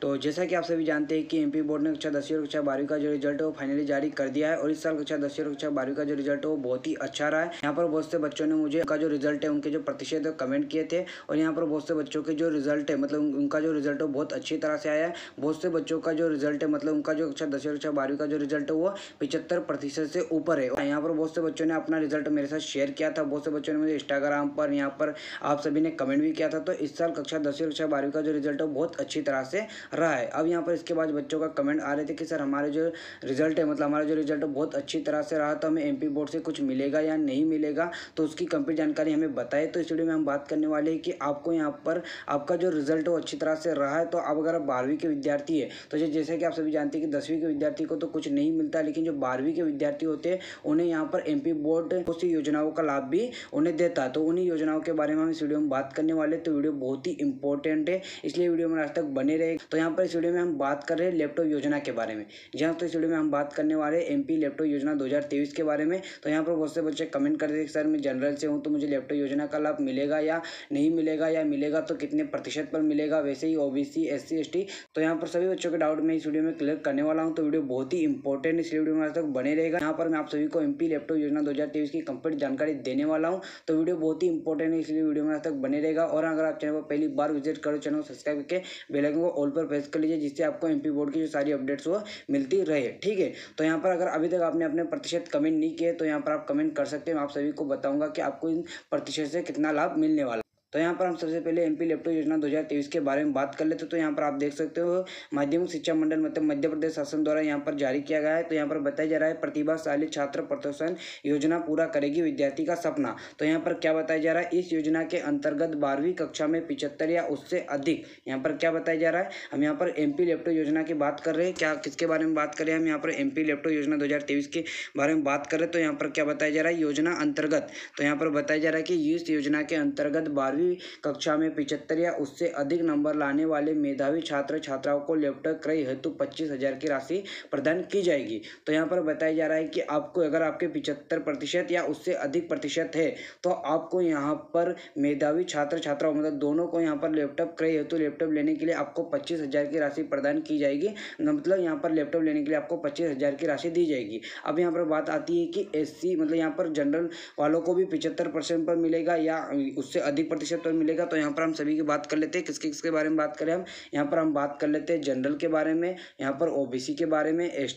तो जैसा कि आप सभी जानते हैं कि एमपी बोर्ड ने कक्षा दसवीं और कक्षा बारहवीं का जो रिजल्ट है वो फाइनली जारी कर दिया है और इस साल कक्षा दसवीं और कक्षा बारहवीं का जो रिजल्ट है वो बहुत ही अच्छा रहा है यहाँ पर बहुत से बच्चों ने मुझे उनका जो रिजल्ट है उनके जो प्रतिशत है कमेंट किए थे और यहाँ पर बहुत से बच्चों के जो रिजल्ट है मतलब उनका जो रिजल्ट है बहुत अच्छी तरह से आया है बहुत से बच्चों का जो रिजल्ट है मतलब उनका जो कक्षा दसवीं और कक्षा बारहवीं का जो रिजल्ट है वो पिछहत्तर प्रतिशत से ऊपर है यहाँ पर बहुत से बच्चों ने अपना रिजल्ट मेरे साथ शेयर किया था बहुत से बच्चों ने मुझे इंस्टाग्राम पर यहाँ पर आप सभी ने कमेंट भी किया था तो इस साल कक्षा दसवीं और कक्षा बारहवीं का जो रिजल्ट है बहुत अच्छी तरह से रहा है अब यहाँ पर इसके बाद बच्चों का कमेंट आ रहे थे कि सर हमारे जो रिजल्ट है मतलब हमारा जो रिजल्ट बहुत अच्छी तरह से रहा तो हमें एम बोर्ड से कुछ मिलेगा या नहीं मिलेगा तो उसकी कंप्लीट जानकारी हमें बताए तो इस वीडियो में हम बात करने वाले हैं कि आपको यहाँ पर आपका जो रिजल्ट वो अच्छी तरह से रहा है तो आप अगर बारहवीं के विद्यार्थी है तो जैसे कि आप सभी जानते हैं कि दसवीं के विद्यार्थी को तो कुछ नहीं मिलता लेकिन जो बारहवीं के विद्यार्थी होते हैं उन्हें यहाँ पर एम बोर्ड कुछ योजनाओं का लाभ भी उन्हें देता है तो उन्हीं योजनाओं के बारे में हम इस वीडियो में बात करने वाले तो वीडियो बहुत ही इंपॉर्टेंट है इसलिए वीडियो में आज तक बने रहे तो तो यहाँ पर इस वीडियो में हम बात कर रहे हैं लैपटॉप योजना के बारे में जहाँ तो इस वीडियो में हम बात करने वाले हैं एमपी लैपटॉप योजना दो हज़ार तेईस के बारे में तो यहाँ पर बहुत से बच्चे कमेंट करते हैं सर मैं जनरल से हूँ तो मुझे लैपटॉप योजना का लाभ मिलेगा या नहीं मिलेगा या मिलेगा तो कितने प्रतिशत पर मिलेगा वैसे ही O B C S C S T तो यहाँ पर सभी बच्चों के डाउट मैं इस वीडियो में क्लियर करने वाला हूँ तो वीडियो बहुत ही इंपॉर्टेंट इसलिए वीडियो में आज तक बने रहेगा यहाँ पर मैं आप सभी को एम पी लैपटॉप योजना दो हज़ार तेईस की कंप्लीट जानकारी देने वाला हूँ तो वीडियो बहुत ही इंपॉर्टेंट है इसलिए वीडियो में आज तक बने रहेगा और अगर आप चैनल पर पहली बार विजिट करो चैनल को सब्सक्राइब करके बेलाइकन को ऑल पर पर प्रेस कर लीजिए जिससे आपको एमपी बोर्ड की जो सारी अपडेट्स वो मिलती रहे ठीक है तो यहाँ पर अगर अभी तक आपने अपने प्रतिशत कमेंट नहीं किए तो यहाँ पर आप कमेंट कर सकते हैं आप सभी को बताऊँगा कि आपको इन प्रतिशत से कितना लाभ मिलने वाला तो यहाँ पर हम सबसे पहले एम पी लैपटॉप योजना दो हज़ार तेईस के बारे में बात कर लेते तो यहाँ पर आप देख सकते हो माध्यमिक शिक्षा मंडल मतलब मध्य प्रदेश शासन द्वारा यहाँ पर जारी किया गया है तो यहाँ पर बताया जा रहा है प्रतिभाशाली छात्र प्रोत्साहन योजना पूरा करेगी विद्यार्थी का सपना तो यहाँ पर क्या बताया जा रहा है इस योजना के अंतर्गत बारहवीं कक्षा में पिछहत्तर या उससे अधिक यहाँ पर क्या बताया जा रहा है हम यहाँ पर एम पी योजना की बात कर रहे हैं क्या किसके बारे में बात कर रहे हैं हम यहाँ पर एम पी योजना दो के बारे में बात कर रहे हैं तो यहाँ पर क्या बताया जा रहा है योजना अंतर्गत तो यहाँ पर बताया जा रहा है कि इस योजना के अंतर्गत बारहवीं बारहवीं कक्षा में पिछहत्तर या उससे अधिक नंबर लाने वाले मेधावी छात्र छात्राओं को लैपटॉप क्रय हेतु पच्चीस हज़ार की राशि प्रदान की जाएगी तो यहाँ पर बताया जा रहा है कि आपको अगर आपके पिछहत्तर प्रतिशत या उससे अधिक प्रतिशत है तो आपको यहाँ पर मेधावी छात्र छात्राओं मतलब दोनों को यहाँ पर लैपटॉप क्रय हेतु लैपटॉप लेने के लिए आपको पच्चीस की राशि प्रदान की जाएगी मतलब यहाँ पर लैपटॉप लेने के लिए आपको पच्चीस की राशि दी जाएगी अब यहाँ पर बात आती है कि एस मतलब यहाँ पर जनरल वालों को भी पिछहत्तर पर मिलेगा या उससे अधिक प्रतिशत चैप्टर तो मिलेगा तो यहाँ पर हम सभी की बात कर लेते हैं किसके किसके बारे में बात करें हम यहाँ पर हम बात कर लेते हैं जनरल के बारे में यहाँ पर ओ के बारे में एस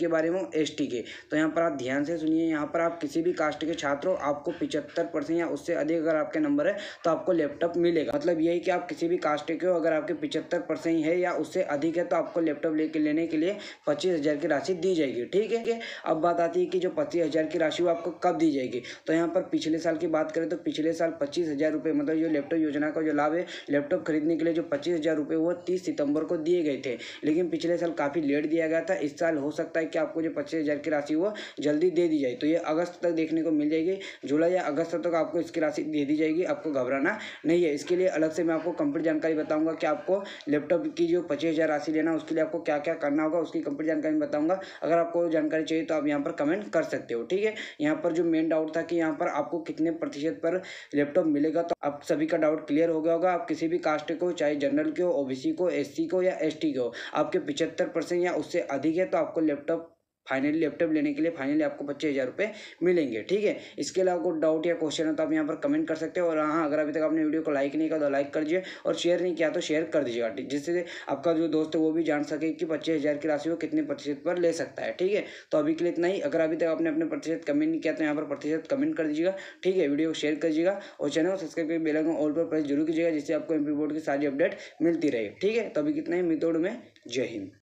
के बारे में एस के तो यहाँ पर आप ध्यान से सुनिए यहाँ पर आप किसी भी कास्ट के छात्र हो आपको पिचहत्तर परसेंट या उससे अधिक अगर आपके नंबर है तो आपको लैपटॉप मिलेगा मतलब यही कि आप किसी भी कास्ट के हो अगर आपके पिचहत्तर परसेंट है या उससे अधिक है तो आपको लैपटॉप लेके लेने के लिए पच्चीस हज़ार की राशि दी जाएगी ठीक है अब बात आती है कि जो पच्चीस हज़ार की राशि वो आपको कब दी जाएगी तो यहाँ पर पिछले साल की बात करें तो पिछले साल पच्चीस हज़ार रुपये मतलब जो लैपटॉप योजना का जो लाभ है लैपटॉप खरीदने के लिए जो पच्चीस हज़ार रुपये वो तीस सितंबर को दिए गए थे लेकिन पिछले साल काफ़ी लेट दिया गया था इस साल हो सकता है कि आपको जो पच्चीस हज़ार की राशि वो जल्दी दे दी जाए तो ये अगस्त तक देखने को मिल जाएगी जुलाई या अगस्त तक आपको इसकी राशि दे दी जाएगी आपको घबराना नहीं है इसके लिए अलग से मैं आपको कंप्लीट जानकारी बताऊँगा कि आपको लैपटॉप की जो पच्चीस राशि लेना उसके लिए आपको क्या क्या करना होगा उसकी कंप्लीट जानकारी मैं बताऊँगा अगर आपको जानकारी चाहिए तो आप यहाँ पर कमेंट कर सकते हो ठीक है यहाँ पर जो मेन डाउट था कि यहाँ पर आपको कितने प्रतिशत पर लैपटॉप मिलेगा तो आप आप सभी का डाउट क्लियर हो गया होगा आप किसी भी कास्ट को चाहे जनरल के हो ओबीसी को एससी को या एसटी को आपके पिछहत्तर परसेंट या उससे अधिक है तो आपको लैपटॉप फाइनली लैपटॉप लेने के लिए फाइनली आपको पच्चीस हज़ार रुपये मिलेंगे ठीक है इसके अलावा कोई डाउट या क्वेश्चन हो तो आप यहाँ पर कमेंट कर सकते हो और हाँ अगर अभी तक आपने वीडियो को लाइक नहीं किया तो लाइक कर दीजिए और शेयर नहीं किया तो शेयर कर दीजिएगा जिससे आपका जो दोस्त है वो भी जान सके कि पच्चीस हज़ार की राशि वो कितने प्रतिशत पर ले सकता है ठीक है तो अभी के लिए इतना ही अगर अभी तक आपने अपने प्रतिशत कमेंट नहीं किया तो यहाँ पर प्रतिशत कमेंट कर दीजिएगा ठीक है वीडियो को शेयर कर दीजिएगा और चैनल को सब्सक्राइब करके बेलाइकन ऑल पर प्रेस जरूर कीजिएगा जिससे आपको एमपी बोर्ड की सारी अपडेट मिलती रहे ठीक है तो अभी कितना ही मितोड़ में जय हिंद